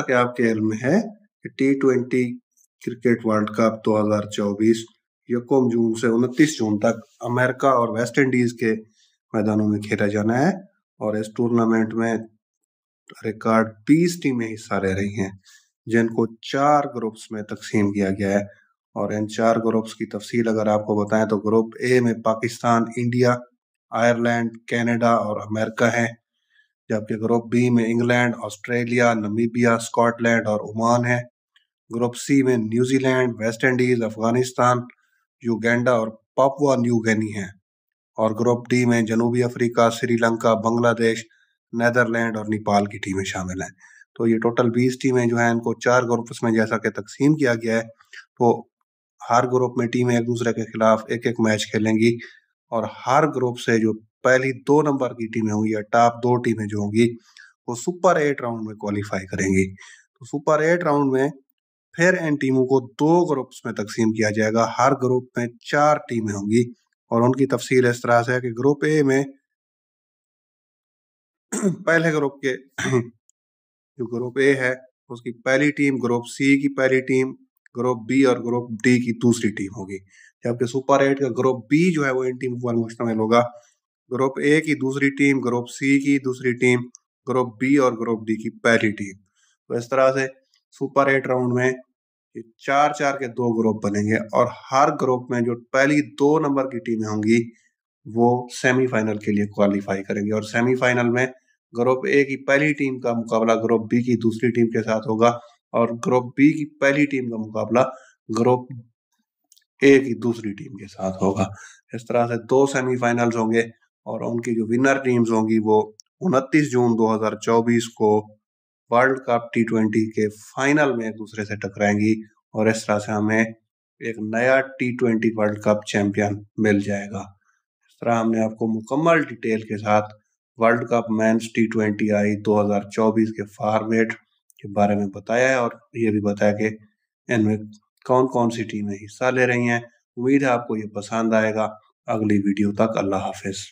कि आपके इल्म है कि T twenty cricket world cup 2024 यकोम जून से उनतीस जून तक अमेरिका और वेस्ट इंडीज के मैदानों में खेला जाना है और इस टूर्नामेंट में रिकॉर्ड बीस टीमें हिस्सा ले रही हैं जिनको चार ग्रुप्स में तकसीम किया गया है और इन चार ग्रुप्स की तफसील अगर आपको बताएं तो ग्रुप ए में पाकिस्तान इंडिया आयरलैंड कनाडा और अमेरिका है जबकि ग्रुप बी में इंग्लैंड ऑस्ट्रेलिया नमीबिया स्कॉटलैंड और ओमान है ग्रुप सी में New Zealand West Indies Afghanistan Uganda और पापुआ न्यू गनी है और ग्रुप डी में जनूबी अफ्रीका श्रीलंका बांग्लादेश नदरलैंड और नेपाल की टीमें शामिल हैं तो ये टोटल बीस टीमें जो हैं इनको चार ग्रुप्स में जैसा कि तकसीम किया गया है तो हर ग्रुप में टीमें एक दूसरे के खिलाफ एक एक मैच खेलेंगी और हर ग्रुप से जो पहली दो नंबर की टीमें होंगी या टॉप दो टीमें जो होंगी वो सुपर एट राउंड में क्वालिफाई करेंगी तो सुपर एट राउंड में फिर इन टीमों को दो ग्रुप्स में तकसीम किया जाएगा हर ग्रुप में चार टीमें होंगी और उनकी तफसील इस तरह से है कि ग्रुप ए में पहले ग्रुप के जो ग्रुप ए है उसकी पहली टीम ग्रुप सी की पहली टीम ग्रुप बी और ग्रुप डी की दूसरी टीम होगी जबकि सुपर एट का ग्रुप बी जो है वो इन टीमों पर मुश्तमिल होगा ग्रुप ए की दूसरी टीम ग्रुप सी की दूसरी टीम ग्रुप बी और ग्रुप डी की पहली टीम तो इस तरह से सुपर एट राउंड में ये चार चार के दो ग्रुप बनेंगे और हर ग्रुप में जो पहली दो नंबर की टीमें होंगी वो सेमीफाइनल के लिए क्वालिफाई करेंगी और सेमीफाइनल में ग्रुप ए की पहली टीम का मुकाबला ग्रुप बी की दूसरी टीम के साथ होगा और ग्रुप बी की पहली टीम का मुकाबला ग्रुप ए की दूसरी टीम के साथ होगा इस तरह से दो सेमीफाइनल्स होंगे और उनकी जो विनर टीम्स होंगी वो उनतीस जून 2024 को वर्ल्ड कप टी ट्वेंटी के फाइनल में एक दूसरे से टकराएंगी और इस तरह से हमें एक नया T twenty world cup champion मिल जाएगा इस तरह हमने आपको मुकम्मल डिटेल के साथ world cup men's T twenty आई दो हजार चौबीस के फॉर्मेट के बारे में बताया है और ये भी बताया कि इनमें कौन कौन सी टीमें हिस्सा ले रही हैं उम्मीद है आपको ये पसंद आएगा अगली वीडियो तक अल्लाह हाफिज़